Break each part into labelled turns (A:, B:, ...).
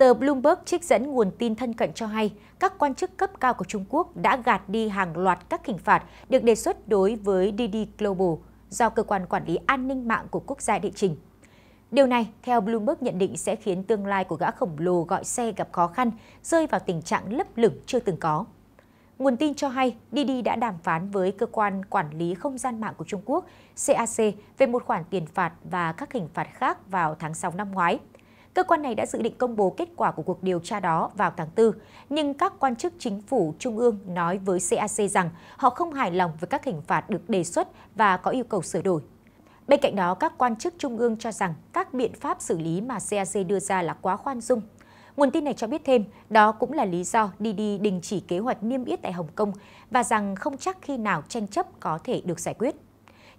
A: Tờ Bloomberg trích dẫn nguồn tin thân cận cho hay, các quan chức cấp cao của Trung Quốc đã gạt đi hàng loạt các hình phạt được đề xuất đối với Didi Global do Cơ quan Quản lý An ninh mạng của quốc gia địa trình. Điều này, theo Bloomberg nhận định sẽ khiến tương lai của gã khổng lồ gọi xe gặp khó khăn, rơi vào tình trạng lấp lửng chưa từng có. Nguồn tin cho hay, Didi đã đàm phán với Cơ quan Quản lý Không gian mạng của Trung Quốc, CAC, về một khoản tiền phạt và các hình phạt khác vào tháng 6 năm ngoái. Cơ quan này đã dự định công bố kết quả của cuộc điều tra đó vào tháng 4, nhưng các quan chức chính phủ trung ương nói với CAC rằng họ không hài lòng với các hình phạt được đề xuất và có yêu cầu sửa đổi. Bên cạnh đó, các quan chức trung ương cho rằng các biện pháp xử lý mà CAC đưa ra là quá khoan dung. Nguồn tin này cho biết thêm, đó cũng là lý do Didi đình chỉ kế hoạch niêm yết tại Hồng Kông và rằng không chắc khi nào tranh chấp có thể được giải quyết.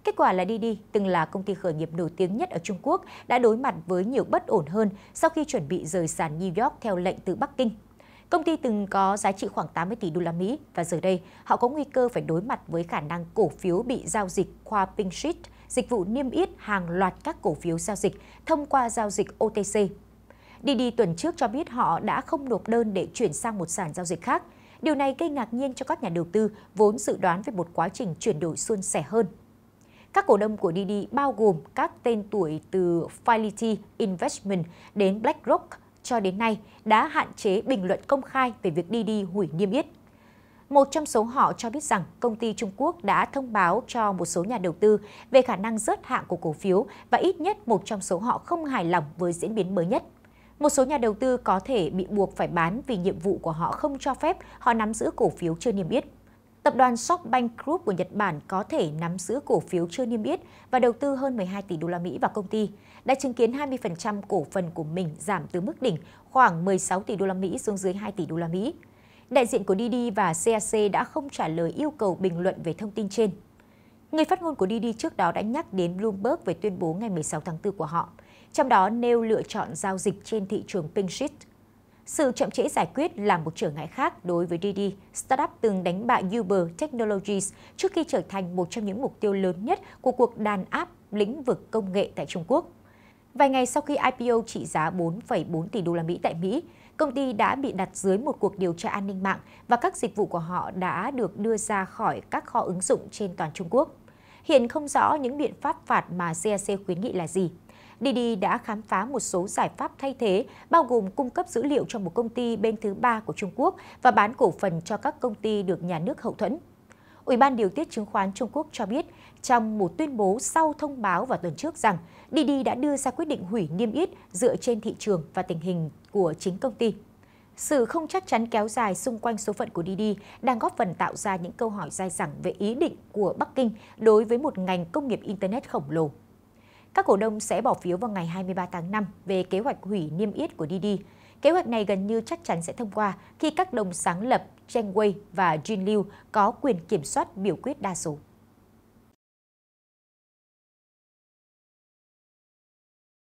A: Kết quả là Didi, từng là công ty khởi nghiệp nổi tiếng nhất ở Trung Quốc, đã đối mặt với nhiều bất ổn hơn sau khi chuẩn bị rời sàn New York theo lệnh từ Bắc Kinh. Công ty từng có giá trị khoảng 80 tỷ đô la Mỹ và giờ đây họ có nguy cơ phải đối mặt với khả năng cổ phiếu bị giao dịch qua Pink Sheet, dịch vụ niêm yết hàng loạt các cổ phiếu giao dịch thông qua giao dịch OTC. Didi tuần trước cho biết họ đã không nộp đơn để chuyển sang một sàn giao dịch khác. Điều này gây ngạc nhiên cho các nhà đầu tư vốn dự đoán về một quá trình chuyển đổi suôn sẻ hơn. Các cổ đông của Didi bao gồm các tên tuổi từ Fidelity Investment đến BlackRock cho đến nay đã hạn chế bình luận công khai về việc Didi hủy niêm yết. Một trong số họ cho biết rằng công ty Trung Quốc đã thông báo cho một số nhà đầu tư về khả năng rớt hạng của cổ phiếu và ít nhất một trong số họ không hài lòng với diễn biến mới nhất. Một số nhà đầu tư có thể bị buộc phải bán vì nhiệm vụ của họ không cho phép họ nắm giữ cổ phiếu chưa niêm yết. Tập đoàn SoftBank Group của Nhật Bản có thể nắm giữ cổ phiếu chưa niêm yết và đầu tư hơn 12 tỷ đô la Mỹ vào công ty, đã chứng kiến 20% cổ phần của mình giảm từ mức đỉnh khoảng 16 tỷ đô la Mỹ xuống dưới 2 tỷ đô la Mỹ. Đại diện của Didi và CAC đã không trả lời yêu cầu bình luận về thông tin trên. Người phát ngôn của Didi trước đó đã nhắc đến Bloomberg về tuyên bố ngày 16 tháng 4 của họ, trong đó nêu lựa chọn giao dịch trên thị trường Pink Sheet. Sự chậm trễ giải quyết là một trở ngại khác đối với Didi, startup từng đánh bại Uber Technologies trước khi trở thành một trong những mục tiêu lớn nhất của cuộc đàn áp lĩnh vực công nghệ tại Trung Quốc. Vài ngày sau khi IPO trị giá 4,4 tỷ đô la Mỹ tại Mỹ, công ty đã bị đặt dưới một cuộc điều tra an ninh mạng và các dịch vụ của họ đã được đưa ra khỏi các kho ứng dụng trên toàn Trung Quốc. Hiện không rõ những biện pháp phạt mà CAC khuyến nghị là gì. Didi đã khám phá một số giải pháp thay thế, bao gồm cung cấp dữ liệu cho một công ty bên thứ ba của Trung Quốc và bán cổ phần cho các công ty được nhà nước hậu thuẫn. Ủy ban điều tiết chứng khoán Trung Quốc cho biết trong một tuyên bố sau thông báo vào tuần trước rằng Didi đã đưa ra quyết định hủy niêm yết dựa trên thị trường và tình hình của chính công ty. Sự không chắc chắn kéo dài xung quanh số phận của Didi đang góp phần tạo ra những câu hỏi dai dẳng về ý định của Bắc Kinh đối với một ngành công nghiệp Internet khổng lồ. Các cổ đông sẽ bỏ phiếu vào ngày 23 tháng 5 về kế hoạch hủy niêm yết của Didi. Kế hoạch này gần như chắc chắn sẽ thông qua khi các đồng sáng lập Chen Wei và Jin Liu có quyền kiểm soát biểu quyết đa số.